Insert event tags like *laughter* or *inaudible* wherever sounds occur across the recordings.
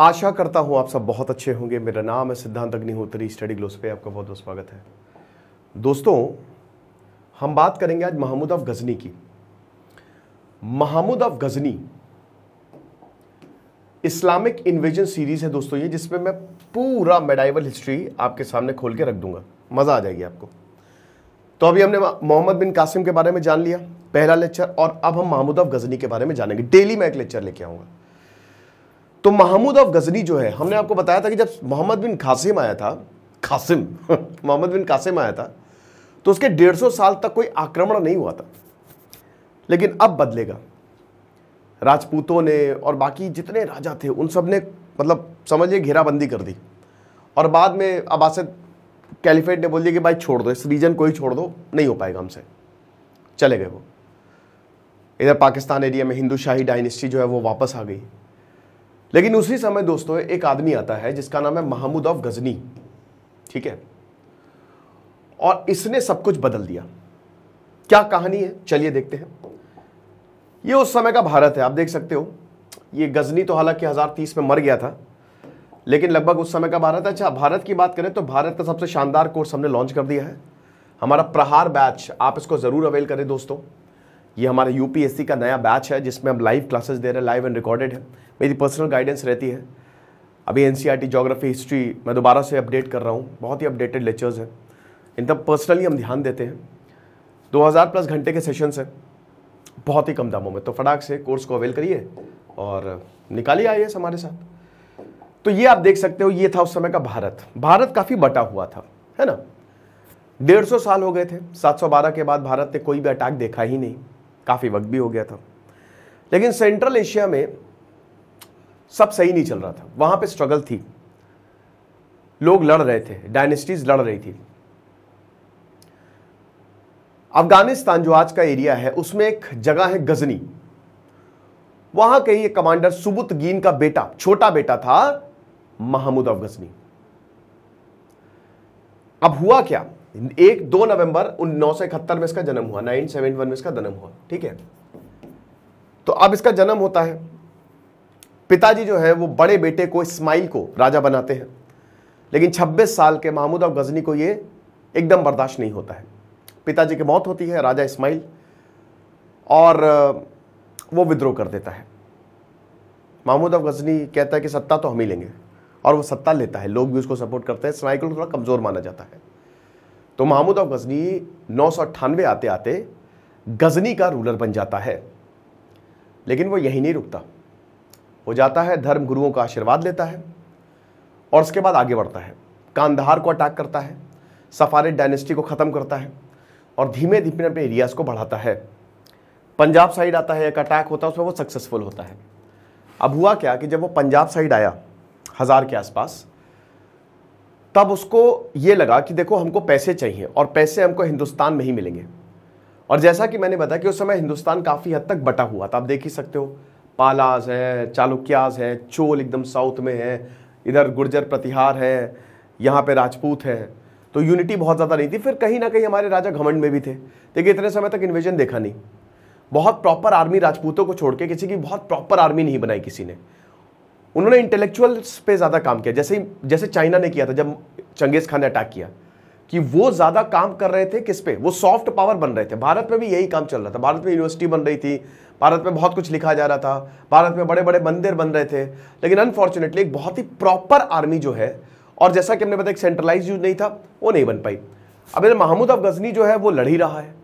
आशा करता हूँ आप सब बहुत अच्छे होंगे मेरा नाम है सिद्धांत अग्निहोत्री स्टडी ग्लोस पे आपका बहुत बहुत स्वागत है दोस्तों हम बात करेंगे आज महमूद अफ गजनी की Mahmud of Ghazni Islamic invasion series है दोस्तों ये जिसमें मैं पूरा मेडाइवल हिस्ट्री आपके सामने खोल के रख दूंगा मज़ा आ जाएगी आपको तो अभी हमने मोहम्मद बिन कासिम के बारे में जान लिया पहला लेक्चर और अब हम महमूद अफ गजनी के बारे में जानेंगे डेली मैं एक लेक्चर लेके आऊंगा तो महमूद ऑफ गजनी जो है हमने आपको बताया था कि जब मोहम्मद बिन कासिम आया था कासिम *laughs* मोहम्मद बिन कासिम आया था तो उसके 150 साल तक कोई आक्रमण नहीं हुआ था लेकिन अब बदलेगा राजपूतों ने और बाकी जितने राजा थे उन सब ने मतलब समझिए घेराबंदी कर दी और बाद में आसद कैलिफेट ने बोल दिया कि भाई छोड़ दो इस रीजन को ही छोड़ दो नहीं हो पाएगा हमसे चले गए वो इधर पाकिस्तान एरिया में हिंदू शाही डायनेस्टी जो है वो वापस आ गई लेकिन उसी समय दोस्तों एक आदमी आता है जिसका नाम है महमूद ऑफ गजनी ठीक है और इसने सब कुछ बदल दिया क्या कहानी है चलिए देखते हैं ये उस समय का भारत है आप देख सकते हो ये गजनी तो हालांकि हजार तीस में मर गया था लेकिन लगभग उस समय का भारत है अच्छा भारत की बात करें तो भारत का सबसे शानदार कोर्स हमने लॉन्च कर दिया है हमारा प्रहार बैच आप इसको ज़रूर अवेल करें दोस्तों ये हमारा यूपीएससी का नया बैच है जिसमें हम लाइव क्लासेस दे रहे हैं लाइव एंड रिकॉर्डेड है मेरी पर्सनल गाइडेंस रहती है अभी एन सी जोग्राफी हिस्ट्री मैं दोबारा से अपडेट कर रहा हूँ बहुत ही अपडेटेड लेक्चर्स हैं इन तब पर्सनली हम ध्यान देते हैं 2000 प्लस घंटे के सेशंस हैं बहुत ही कम दामों में तो फटाक से कोर्स को अवेल करिए और निकालिए आइए हमारे साथ तो ये आप देख सकते हो ये था उस समय का भारत भारत काफ़ी बटा हुआ था है ना डेढ़ सौ साल हो गए थे 712 के बाद भारत ने कोई भी अटैक देखा ही नहीं काफ़ी वक्त भी हो गया था लेकिन सेंट्रल एशिया में सब सही नहीं चल रहा था वहाँ पे स्ट्रगल थी लोग लड़ रहे थे डायनेस्टीज लड़ रही थी अफगानिस्तान जो आज का एरिया है उसमें एक जगह है गजनी वहां के एक कमांडर गीन का बेटा छोटा बेटा था महमूद अफगजनी अब हुआ क्या एक दो नवंबर नौ सौ इकहत्तर में इसका जन्म हुआ नाइन सेवन वन में इसका जन्म हुआ ठीक है तो अब इसका जन्म होता है पिताजी जो है वो बड़े बेटे को इस्माइल को राजा बनाते हैं लेकिन 26 साल के महमूद और गजनी को ये एकदम बर्दाश्त नहीं होता है पिताजी की मौत होती है राजा इस्माइल और वो विद्रोह कर देता है महमूद अफ गजनी कहता है कि सत्ता तो हम ही लेंगे और वो सत्ता लेता है लोग भी उसको सपोर्ट करते हैं इस्माइल को थोड़ा कमज़ोर माना जाता है तो महमूद अफ गजनी नौ आते आते गजनी का रूलर बन जाता है लेकिन वो यहीं नहीं रुकता वो जाता है धर्म गुरुओं का आशीर्वाद लेता है और उसके बाद आगे बढ़ता है कांधार को अटैक करता है सफारे डायनेस्टी को ख़त्म करता है और धीमे धीमे अपने एरियाज़ को बढ़ाता है पंजाब साइड आता है एक अटैक होता है उसमें वो सक्सेसफुल होता है अब हुआ क्या कि जब वो पंजाब साइड आया हज़ार के आसपास तब उसको ये लगा कि देखो हमको पैसे चाहिए और पैसे हमको हिंदुस्तान में ही मिलेंगे और जैसा कि मैंने बताया कि उस समय हिंदुस्तान काफ़ी हद तक बटा हुआ था आप देख ही सकते हो पालाज हैं चालुक्याज हैं चोल एकदम साउथ में है इधर गुर्जर प्रतिहार हैं यहाँ पे राजपूत हैं तो यूनिटी बहुत ज़्यादा नहीं थी फिर कहीं ना कहीं हमारे राजा घमंड में भी थे देखिए इतने समय तक इन्वेजन देखा नहीं बहुत प्रॉपर आर्मी राजपूतों को छोड़ के किसी की बहुत प्रॉपर आर्मी नहीं बनाई किसी ने उन्होंने इंटेलेक्चुअल्स पे ज़्यादा काम किया जैसे जैसे चाइना ने किया था जब चंगेज़ खान ने अटैक किया कि वो ज़्यादा काम कर रहे थे किस पे वो सॉफ्ट पावर बन रहे थे भारत में भी यही काम चल रहा था भारत में यूनिवर्सिटी बन रही थी भारत में बहुत कुछ लिखा जा रहा था भारत में बड़े बड़े मंदिर बन रहे थे लेकिन अनफॉर्चुनेटली एक बहुत ही प्रॉपर आर्मी जो है और जैसा कि हमने बताया एक सेंट्रलाइज यूज नहीं था वो नहीं बन पाई अब महमूद अब गजनी जो है वो लड़ ही रहा है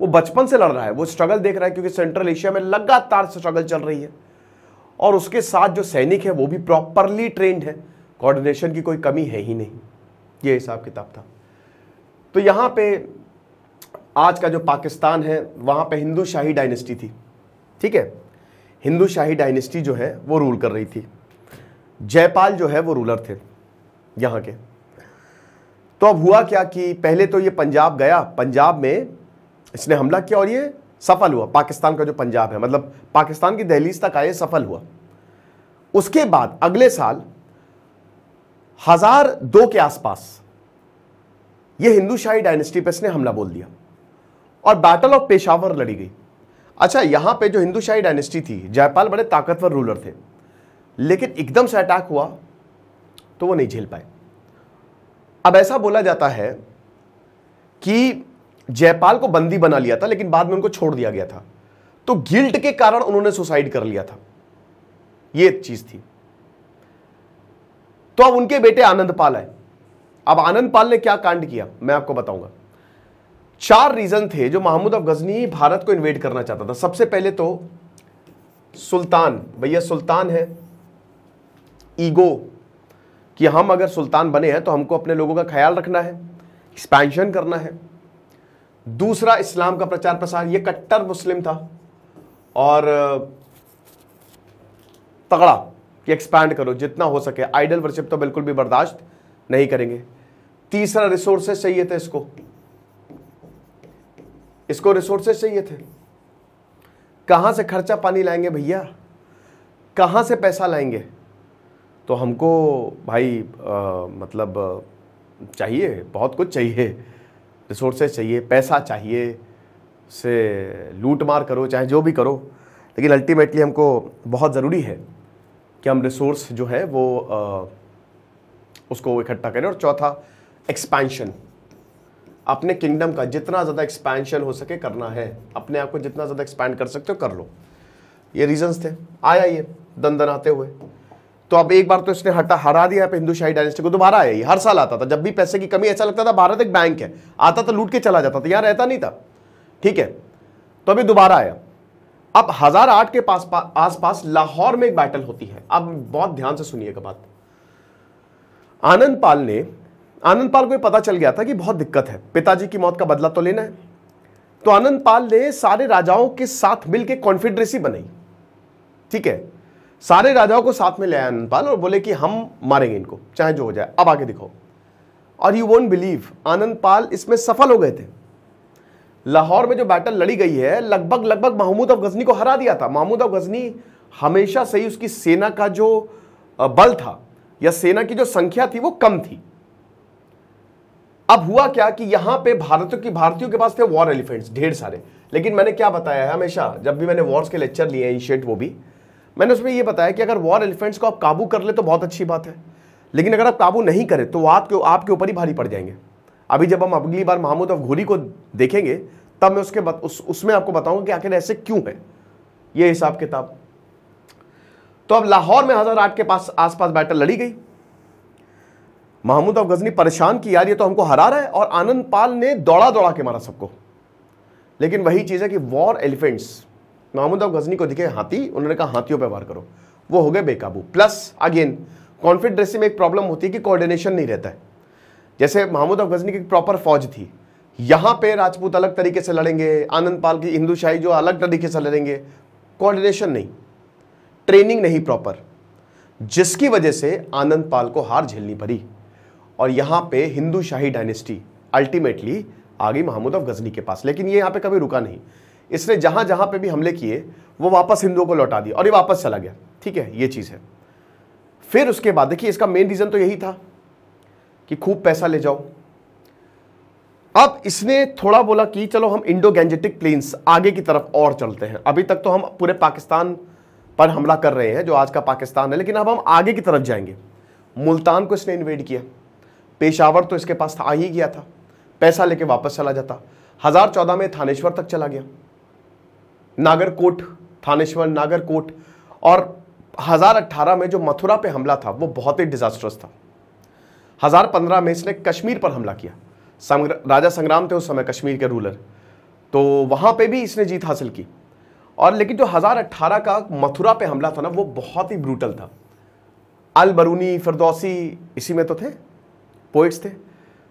वो बचपन से लड़ रहा है वो स्ट्रगल देख रहा है क्योंकि सेंट्रल एशिया में लगातार स्ट्रगल चल रही है और उसके साथ जो सैनिक है वो भी प्रॉपरली ट्रेंड है कोऑर्डिनेशन की कोई कमी है ही नहीं ये हिसाब किताब था तो यहाँ पे आज का जो पाकिस्तान है वहाँ पे हिंदू शाही डायनेस्टी थी ठीक है हिंदू शाही डायनेस्टी जो है वो रूल कर रही थी जयपाल जो है वो रूलर थे यहाँ के तो अब हुआ क्या कि पहले तो ये पंजाब गया पंजाब में इसने हमला किया और ये सफल हुआ पाकिस्तान का जो पंजाब है मतलब पाकिस्तान की दहलीज तक आए सफल हुआ उसके बाद अगले साल हजार दो के आसपास यह हिंदू शाही डायनेस्टी पर इसने हमला बोल दिया और बैटल ऑफ पेशावर लड़ी गई अच्छा यहां पे जो हिंदू शाही डायनेस्टी थी जयपाल बड़े ताकतवर रूलर थे लेकिन एकदम से अटैक हुआ तो वो नहीं झेल पाए अब ऐसा बोला जाता है कि जयपाल को बंदी बना लिया था लेकिन बाद में उनको छोड़ दिया गया था तो गिल्ट के कारण उन्होंने सुसाइड कर लिया था यह चीज थी तो अब उनके बेटे आनंद पाल है अब आनंद पाल ने क्या कांड किया मैं आपको बताऊंगा चार रीजन थे जो महमूद अफ गजनी भारत को इन्वेट करना चाहता था सबसे पहले तो सुल्तान भैया सुल्तान है ईगो कि हम अगर सुल्तान बने हैं तो हमको अपने लोगों का ख्याल रखना है एक्सपेंशन करना है दूसरा इस्लाम का प्रचार प्रसार ये कट्टर मुस्लिम था और तगड़ा कि एक्सपैंड करो जितना हो सके आइडल वर्शिप तो बिल्कुल भी बर्दाश्त नहीं करेंगे तीसरा रिसोर्सेस चाहिए थे इसको इसको रिसोर्सेज चाहिए थे कहां से खर्चा पानी लाएंगे भैया कहां से पैसा लाएंगे तो हमको भाई आ, मतलब चाहिए बहुत कुछ चाहिए रिसोर्सेज चाहिए पैसा चाहिए से लूट मार करो चाहे जो भी करो लेकिन अल्टीमेटली हमको बहुत ज़रूरी है कि हम रिसोर्स जो है वो आ, उसको इकट्ठा करें और चौथा एक्सपेंशन अपने किंगडम का जितना ज़्यादा एक्सपेंशन हो सके करना है अपने आप को जितना ज़्यादा एक्सपैंड कर सकते हो कर लो ये रीजंस थे आया ये दन दनाते हुए तो अब एक बार तो इसने हटा हरा दिया हिंदू शाही डायनेस्टी को दोबारा आया हर साल आता था जब भी पैसे की कमी ऐसा लगता था भारत एक बैंक है आता था लूट के चला जाता था यहां रहता नहीं था ठीक है तो अभी दोबारा आया अब हजार आठ के पास पा, आसपास लाहौर में एक बैटल होती है अब बहुत ध्यान से सुनिएगा बात आनंद पाल ने आनंद पाल को पता चल गया था कि बहुत दिक्कत है पिताजी की मौत का बदला तो लेना है तो आनंद पाल ने सारे राजाओं के साथ मिलकर कॉन्फेडरेसी बनाई ठीक है सारे राजाओं को साथ में ले आया आनंदपाल और बोले कि हम मारेंगे इनको चाहे जो हो जाए अब आगे दिखाओ और यू वोंट बिलीव आनंदपाल इसमें सफल हो गए थे लाहौर में जो बैटल लड़ी गई है लगभग लगभग महमूद अफ गजनी को हरा दिया था महमूद अफ गजनी हमेशा से ही उसकी सेना का जो बल था या सेना की जो संख्या थी वो कम थी अब हुआ क्या कि यहां पे भारतों की भारतीयों के पास थे वॉर एलिफेंट्स ढेर सारे लेकिन मैंने क्या बताया है हमेशा जब भी मैंने वॉर्स के लेक्चर लिए एंशियट वो भी मैंने उसमें यह बताया कि अगर वॉर एलिफेंट्स को आप काबू कर ले तो बहुत अच्छी बात है लेकिन अगर आप काबू नहीं करें तो आपके आपके ऊपर ही भारी पड़ जाएंगे अभी जब हम अगली बार महमूद अफ घोरी को देखेंगे तब मैं उसके बत, उस, उसमें आपको बताऊंगा कि आखिर ऐसे क्यों है ये हिसाब किताब तो अब लाहौर में हज़ार आठ के पास आसपास बैटल लड़ी गई महमूद अफ गजनी परेशान की यार ये तो हमको हरा रहा है और आनंद पाल ने दौड़ा दौड़ा के मारा सबको लेकिन वही चीज़ है कि वॉर एलिफेंट्स महमूद अब गजनी को दिखे हाथी उन्होंने कहा हाथियों पर वार करो वो हो गए बेकाबू प्लस अगेन कॉन्फ्लिक्ट ड्रेसिंग में एक प्रॉब्लम होती है कि कोऑर्डिनेशन नहीं रहता है जैसे महमूद अब गजनी की प्रॉपर फौज थी यहाँ पे राजपूत अलग तरीके से लड़ेंगे आनंद पाल की हिंदू शाही जो अलग तरीके से लड़ेंगे कोऑर्डिनेशन नहीं ट्रेनिंग नहीं प्रॉपर जिसकी वजह से आनंद पाल को हार झेलनी पड़ी और यहाँ पे हिंदू शाही डायनेस्टी अल्टीमेटली आ गई महमूद अफ गजनी के पास लेकिन ये यहाँ पे कभी रुका नहीं इसने जहां जहां पे भी हमले किए वो वापस हिंदुओं को लौटा दिया और ये वापस चला गया ठीक है ये चीज़ है फिर उसके बाद देखिए इसका मेन रीज़न तो यही था कि खूब पैसा ले जाओ अब इसने थोड़ा बोला कि चलो हम इंडो गैंजेटिक प्लेन्स आगे की तरफ और चलते हैं अभी तक तो हम पूरे पाकिस्तान पर हमला कर रहे हैं जो आज का पाकिस्तान है लेकिन अब हम आगे की तरफ जाएंगे मुल्तान को इसने इन्वेड किया पेशावर तो इसके पास आ ही गया था पैसा लेके वापस चला जाता हज़ार चौदह में थानेश्वर तक चला गया नागरकोट थानेश्वर नागरकोट और हज़ार अट्ठारह में जो मथुरा पे हमला था वो बहुत ही डिजास्ट्रस था हज़ार पंद्रह में इसने कश्मीर पर हमला किया संग्र, राजा संग्राम थे उस समय कश्मीर के रूलर तो वहाँ पे भी इसने जीत हासिल की और लेकिन जो हज़ार अट्ठारह का मथुरा पे हमला था ना वो बहुत ही ब्रूटल था अल बरूनी फिरदौसी इसी में तो थे पोइट्स थे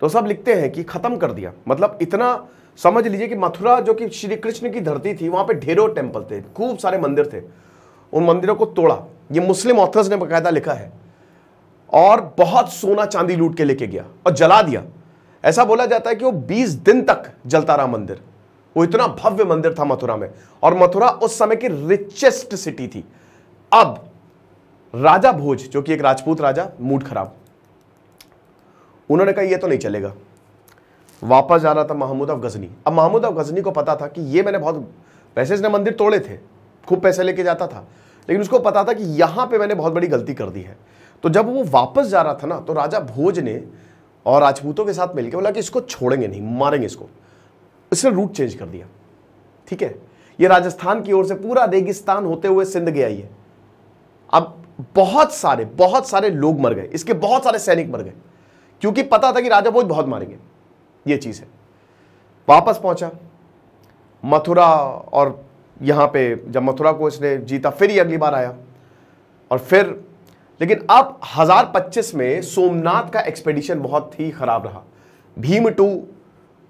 तो सब लिखते हैं कि ख़त्म कर दिया मतलब इतना समझ लीजिए कि मथुरा जो कि श्री कृष्ण की धरती थी वहां पे ढेरों टेम्पल थे खूब सारे मंदिर थे उन मंदिरों को तोड़ा ये मुस्लिम ऑथर्स ने बकायदा लिखा है और बहुत सोना चांदी लूट के लेके गया और जला दिया ऐसा बोला जाता है कि वो 20 दिन तक जलता रहा मंदिर वो इतना भव्य मंदिर था मथुरा में और मथुरा उस समय की रिचेस्ट सिटी थी अब राजा भोज जो कि एक राजपूत राजा मूड खराब उन्होंने कहा यह तो नहीं चलेगा वापस जा रहा था महमूद अफ गजनी अब महमूद अफ गजनी को पता था कि ये मैंने बहुत वैसे इसने मंदिर तोड़े थे खूब पैसे लेके जाता था लेकिन उसको पता था कि यहाँ पे मैंने बहुत बड़ी गलती कर दी है तो जब वो वापस जा रहा था ना तो राजा भोज ने और राजपूतों के साथ मिलकर बोला कि इसको छोड़ेंगे नहीं मारेंगे इसको इसने रूट चेंज कर दिया ठीक है ये राजस्थान की ओर से पूरा रेगिस्तान होते हुए सिंध गया ये अब बहुत सारे बहुत सारे लोग मर गए इसके बहुत सारे सैनिक मर गए क्योंकि पता था कि राजा भोज बहुत मारेंगे ये चीज़ है वापस पहुंचा मथुरा और यहां पे जब मथुरा को इसने जीता फिर ही अगली बार आया और फिर लेकिन अब हजार पच्चीस में सोमनाथ का एक्सपेडिशन बहुत ही ख़राब रहा भीम टू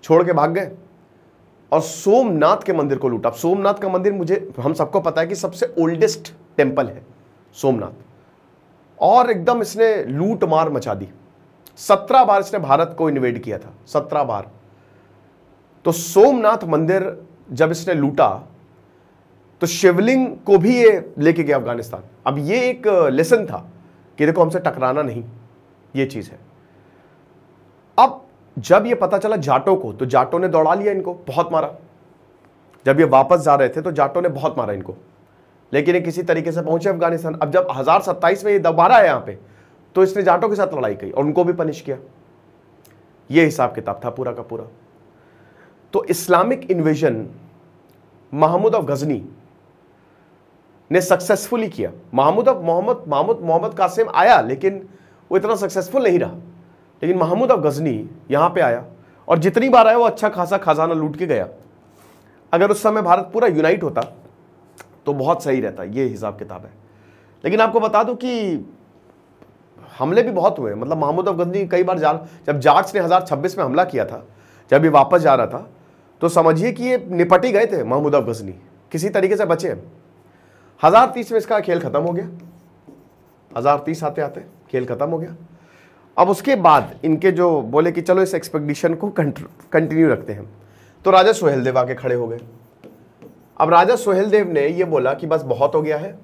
छोड़ के भाग गए और सोमनाथ के मंदिर को लूटा सोमनाथ का मंदिर मुझे हम सबको पता है कि सबसे ओल्डेस्ट टेम्पल है सोमनाथ और एकदम इसने लूट मार मचा दी सत्रह बार इसने भारत को इन्वेड किया था सत्रह बार तो सोमनाथ मंदिर जब इसने लूटा तो शिवलिंग को भी ये लेके गया अफगानिस्तान अब ये एक लेसन था कि देखो हमसे टकराना नहीं ये चीज़ है अब जब ये पता चला जाटों को तो जाटों ने दौड़ा लिया इनको बहुत मारा जब ये वापस जा रहे थे तो जाटों ने बहुत मारा इनको लेकिन ये किसी तरीके से पहुंचे अफगानिस्तान अब जब हजार में ये दोबारा है यहां पर तो इसने जाटों के साथ लड़ाई की और उनको भी पनिश किया यह हिसाब किताब था पूरा का पूरा तो Islamic invasion Mahmud of Ghazni ने सक्सेसफुली किया महमूद ऑफ मोहम्मद महमूद मोहम्मद कासिम आया लेकिन वो इतना सक्सेसफुल नहीं रहा लेकिन महमूद ऑफ गजनी यहां पे आया और जितनी बार आया वो अच्छा खासा खजाना लूट के गया अगर उस समय भारत पूरा यूनाइट होता तो बहुत सही रहता ये हिसाब किताब है लेकिन आपको बता दूं कि हमले भी बहुत हुए मतलब महमूद अफगंदी कई बार जा जब जाट्स ने हज़ार छब्बीस में हमला किया था जब ये वापस जा रहा था तो समझिए कि ये निपट ही गए थे महमूद अफगजनी किसी तरीके से बचे हज़ार तीस में इसका खेल ख़त्म हो गया हज़ार तीस आते आते खेल ख़त्म हो गया अब उसके बाद इनके जो बोले कि चलो इस एक्सपेक्टेशन को कंटिन्यू रखते हैं तो राजा सोहेलदेव आके खड़े हो गए अब राजा सोहेलदेव ने ये बोला कि बस बहुत हो गया है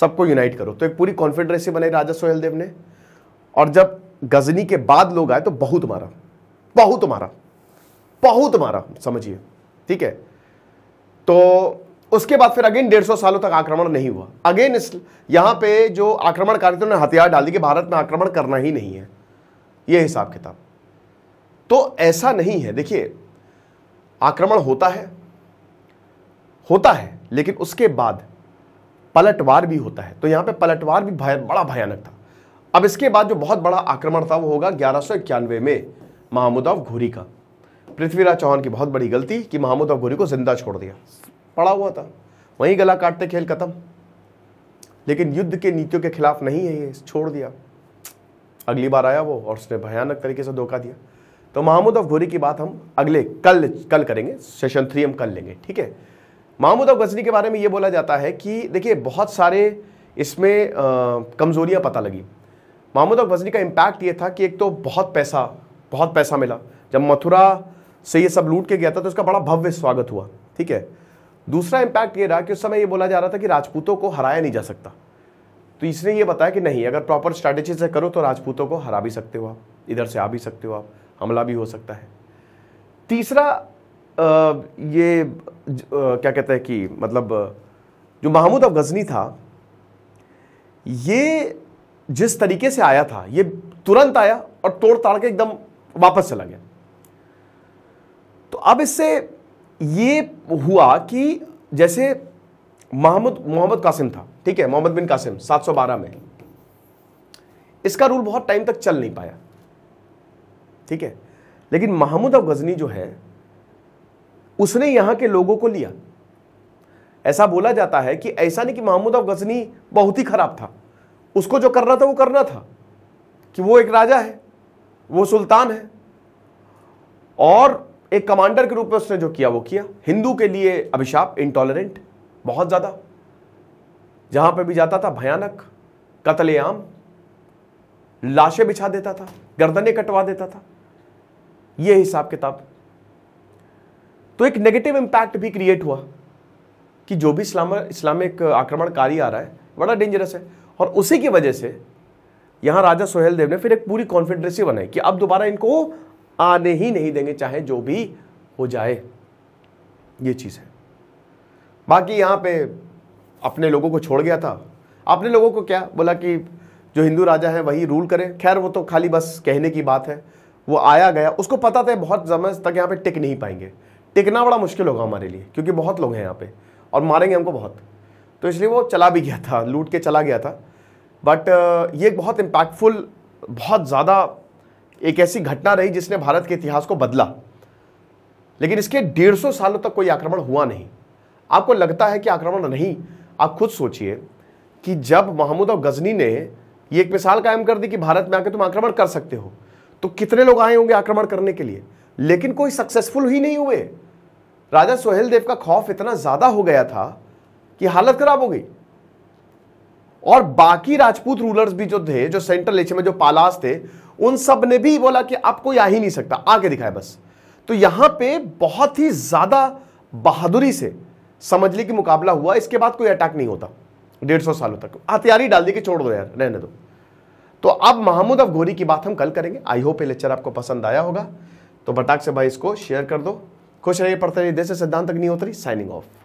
सबको यूनाइट करो तो एक पूरी कॉन्फेडरेसी बनाई राजा सोहेलदेव ने और जब गजनी के बाद लोग आए तो बहुत मारा बहुत मारा बहुत मारा समझिए ठीक है तो उसके बाद फिर अगेन डेढ़ सौ सालों तक आक्रमण नहीं हुआ अगेन इस यहां पे जो कार्य ने हथियार डाल दी कि भारत में आक्रमण करना ही नहीं है यह हिसाब किताब तो ऐसा नहीं है देखिए आक्रमण होता है होता है लेकिन उसके बाद पलटवार भी होता है तो यहाँ पे पलटवार भी भाय, बड़ा भयानक था अब इसके बाद जो बहुत बड़ा आक्रमण था वो होगा ग्यारह में महमूद अफ घोरी का पृथ्वीराज चौहान की बहुत बड़ी गलती कि महमूद अफ घोरी को जिंदा छोड़ दिया पड़ा हुआ था वहीं गला काटते खेल खत्म लेकिन युद्ध के नीतियों के खिलाफ नहीं है ये छोड़ दिया अगली बार आया वो और उसने भयानक तरीके से धोखा दिया तो महमूद अफ घोरी की बात हम अगले कल कल करेंगे सेशन थ्री हम कल लेंगे ठीक है महमूद अब गजनी के बारे में ये बोला जाता है कि देखिए बहुत सारे इसमें कमज़ोरियाँ पता लगी महमूद अब गजनी का इम्पैक्ट ये था कि एक तो बहुत पैसा बहुत पैसा मिला जब मथुरा से ये सब लूट के गया था तो उसका बड़ा भव्य स्वागत हुआ ठीक है दूसरा इम्पैक्ट ये रहा कि उस समय ये बोला जा रहा था कि राजपूतों को हराया नहीं जा सकता तो इसने ये बताया कि नहीं अगर प्रॉपर स्ट्रैटेजी से करो तो राजपूतों को हरा भी सकते हो आप इधर से आ भी सकते हो आप हमला भी हो सकता है तीसरा ये क्या कहते हैं कि मतलब जो महमूद अब गजनी था ये जिस तरीके से आया था ये तुरंत आया और तोड़ ताड़ के एकदम वापस चला गया तो अब इससे ये हुआ कि जैसे महमूद मोहम्मद कासिम था ठीक है मोहम्मद बिन कासिम 712 में इसका रूल बहुत टाइम तक चल नहीं पाया ठीक है लेकिन महमूद अब गजनी जो है उसने यहां के लोगों को लिया ऐसा बोला जाता है कि ऐसा नहीं कि महमूद अफ गजनी बहुत ही खराब था उसको जो करना था वो करना था कि वो एक राजा है वो सुल्तान है और एक कमांडर के रूप में उसने जो किया वो किया हिंदू के लिए अभिशाप इंटॉलरेंट बहुत ज़्यादा जहां पर भी जाता था भयानक कतलेआम लाशें बिछा देता था गर्दनें कटवा देता था यह हिसाब किताब तो एक नेगेटिव इम्पैक्ट भी क्रिएट हुआ कि जो भी इस्लाम इस्लामिक आक्रमणकारी आ रहा है बड़ा डेंजरस है और उसी की वजह से यहाँ राजा सोहेल देव ने फिर एक पूरी कॉन्फिडेंसी बनाई कि अब दोबारा इनको आने ही नहीं देंगे चाहे जो भी हो जाए ये चीज़ है बाकी यहाँ पे अपने लोगों को छोड़ गया था अपने लोगों को क्या बोला कि जो हिंदू राजा है वही रूल करें खैर वो तो खाली बस कहने की बात है वो आया गया उसको पता था बहुत समय तक यहाँ पे टिक नहीं पाएंगे टिकना बड़ा मुश्किल होगा हमारे लिए क्योंकि बहुत लोग हैं यहाँ पे और मारेंगे हमको बहुत तो इसलिए वो चला भी गया था लूट के चला गया था बट uh, ये एक बहुत इम्पैक्टफुल बहुत ज़्यादा एक ऐसी घटना रही जिसने भारत के इतिहास को बदला लेकिन इसके डेढ़ सौ सालों तक कोई आक्रमण हुआ नहीं आपको लगता है कि आक्रमण नहीं आप खुद सोचिए कि जब महमूद और गजनी ने ये एक मिसाल कायम कर दी कि भारत में आके तुम आक्रमण कर सकते हो तो कितने लोग आए होंगे आक्रमण करने के लिए लेकिन कोई सक्सेसफुल ही नहीं हुए राजा सोहेल देव का खौफ इतना ज्यादा हो गया था कि हालत खराब हो गई और बाकी राजपूत रूलर्स भी जो थे जो सेंट्रल एशिया में जो पालास थे उन सब ने भी बोला कि अब कोई आ ही नहीं सकता आके दिखाए बस तो यहां पे बहुत ही ज्यादा बहादुरी से समझने की मुकाबला हुआ इसके बाद कोई अटैक नहीं होता डेढ़ सौ सालों तक हथियारी डाल दी कि छोड़ दो यार रहने दो तो अब महमूद अफ घोरी की बात हम कल करेंगे आई होप ये लेक्चर आपको पसंद आया होगा तो बटाक से भाई इसको शेयर कर दो खुश रहिए पढ़ते रहिए देश से सिद्धांत अग्निहोत्री साइनिंग ऑफ